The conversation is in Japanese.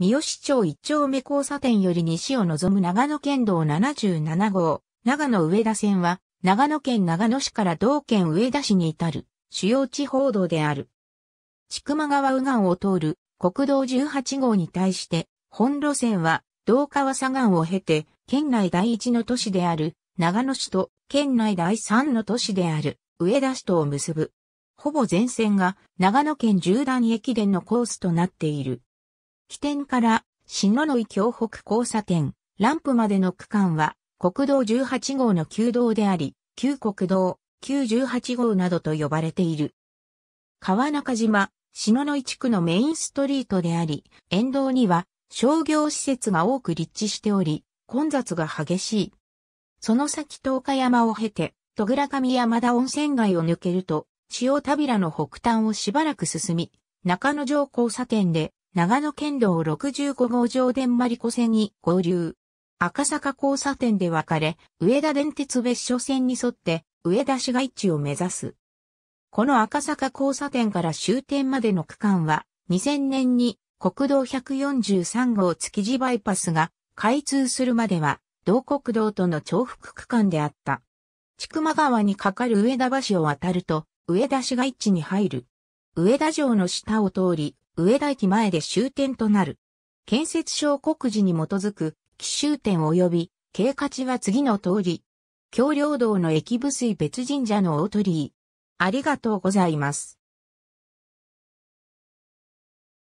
三好町一丁目交差点より西を望む長野県道77号、長野上田線は、長野県長野市から道県上田市に至る、主要地方道である。千曲川右岸を通る国道18号に対して、本路線は、道川左岸を経て、県内第一の都市である、長野市と県内第三の都市である、上田市とを結ぶ。ほぼ全線が長野県縦断駅伝のコースとなっている。起点から篠ノ井京北交差点、ランプまでの区間は国道18号の旧道であり、旧国道、旧18号などと呼ばれている。川中島、篠ノ井地区のメインストリートであり、沿道には商業施設が多く立地しており、混雑が激しい。その先東華山を経て、戸倉上山田温泉街を抜けると、塩田平の北端をしばらく進み、中野城交差点で長野県道65号上電マリコ線に合流。赤坂交差点で分かれ、上田電鉄別所線に沿って、上田市街地を目指す。この赤坂交差点から終点までの区間は、2000年に国道143号築地バイパスが開通するまでは、同国道との重複区間であった。千曲川に架かる上田橋を渡ると、上田市街地に入る。上田城の下を通り、上田駅前で終点となる。建設省告示に基づく、奇襲点及び、経過値は次の通り。橋梁道の駅部水別神社の大鳥居。ありがとうございます。